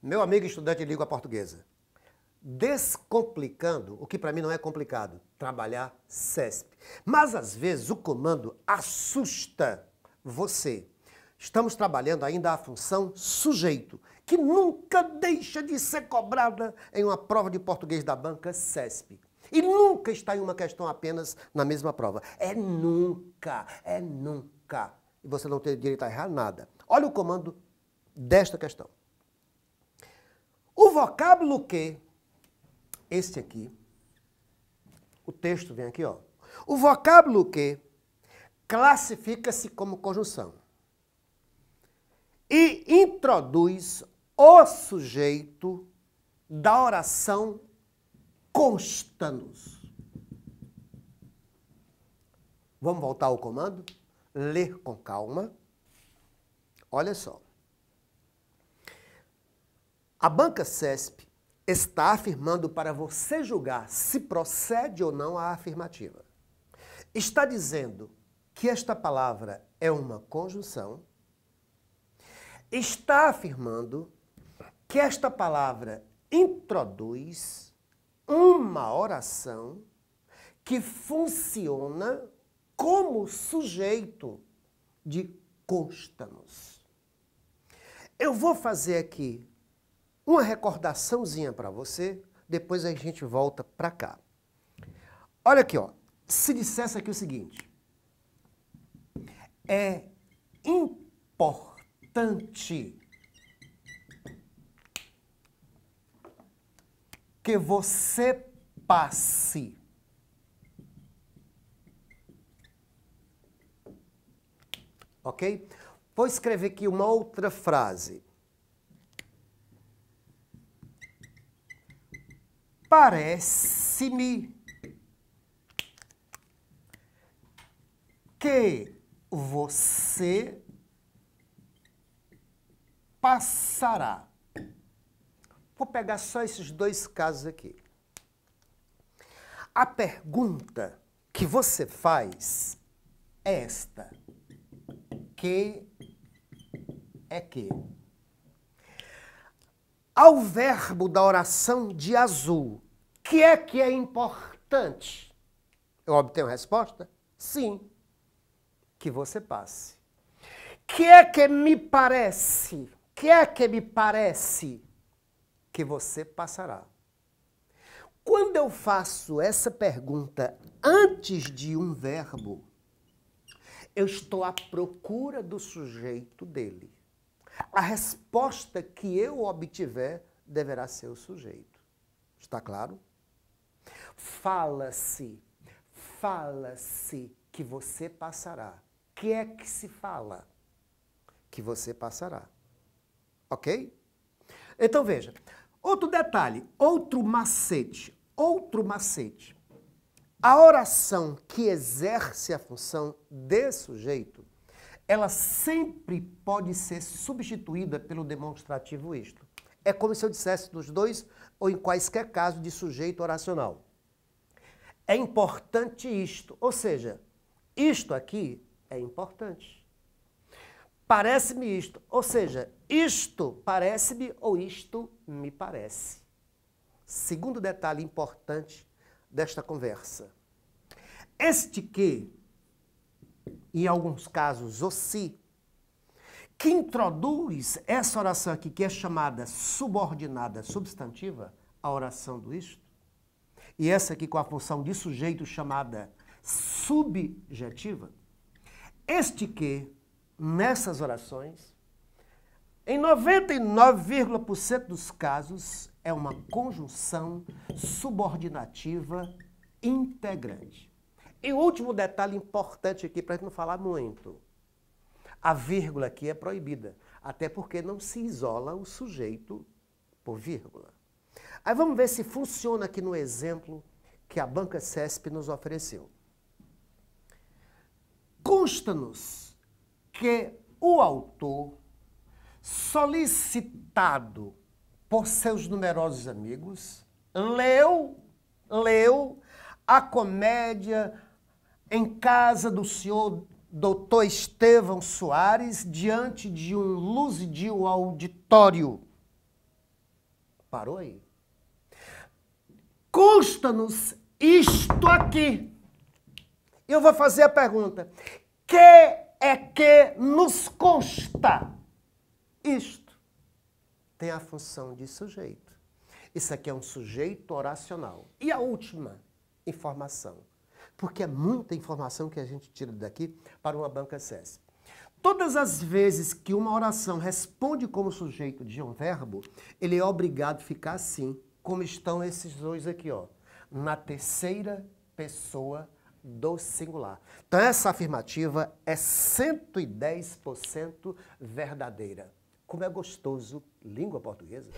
Meu amigo estudante de língua portuguesa, descomplicando o que para mim não é complicado, trabalhar CESP. Mas às vezes o comando assusta você. Estamos trabalhando ainda a função sujeito, que nunca deixa de ser cobrada em uma prova de português da banca CESP. E nunca está em uma questão apenas na mesma prova. É nunca, é nunca. E você não tem direito a errar nada. Olha o comando desta questão. O vocábulo que, esse aqui, o texto vem aqui, ó. O vocábulo que classifica-se como conjunção e introduz o sujeito da oração consta-nos. Vamos voltar ao comando? Ler com calma. Olha só. A banca CESP está afirmando para você julgar se procede ou não a afirmativa. Está dizendo que esta palavra é uma conjunção. Está afirmando que esta palavra introduz uma oração que funciona como sujeito de constamos. Eu vou fazer aqui uma recordaçãozinha para você, depois a gente volta para cá. Olha aqui, ó. se dissesse aqui o seguinte, é importante que você passe ok? Vou escrever aqui uma outra frase. Parece-me que você passará. Vou pegar só esses dois casos aqui. A pergunta que você faz é esta: que é que? Ao verbo da oração de azul que é que é importante? Eu obtenho a resposta? Sim. Que você passe. Que é que me parece? Que é que me parece que você passará? Quando eu faço essa pergunta antes de um verbo, eu estou à procura do sujeito dele. A resposta que eu obtiver deverá ser o sujeito. Está claro? Fala-se, fala-se que você passará. Que é que se fala? Que você passará. Ok? Então veja, outro detalhe, outro macete, outro macete. A oração que exerce a função de sujeito, ela sempre pode ser substituída pelo demonstrativo isto. É como se eu dissesse nos dois ou em quaisquer caso de sujeito oracional. É importante isto. Ou seja, isto aqui é importante. Parece-me isto. Ou seja, isto parece-me ou isto me parece. Segundo detalhe importante desta conversa. Este que, em alguns casos, o si, que introduz essa oração aqui, que é chamada subordinada substantiva, a oração do isto, e essa aqui com a função de sujeito chamada subjetiva, este que, nessas orações, em 99,% dos casos, é uma conjunção subordinativa integrante. E o último detalhe importante aqui, para a gente não falar muito. A vírgula aqui é proibida, até porque não se isola o sujeito por vírgula. Aí vamos ver se funciona aqui no exemplo que a banca CESP nos ofereceu. Consta-nos que o autor, solicitado por seus numerosos amigos, leu, leu a comédia em casa do senhor doutor Estevão Soares diante de um luzidio auditório. Parou aí. Custa-nos isto aqui. Eu vou fazer a pergunta: que é que nos custa isto? Tem a função de sujeito. Isso aqui é um sujeito oracional. E a última informação, porque é muita informação que a gente tira daqui para uma banca SES. Todas as vezes que uma oração responde como sujeito de um verbo, ele é obrigado a ficar assim como estão esses dois aqui, ó, na terceira pessoa do singular. Então, essa afirmativa é 110% verdadeira. Como é gostoso língua portuguesa.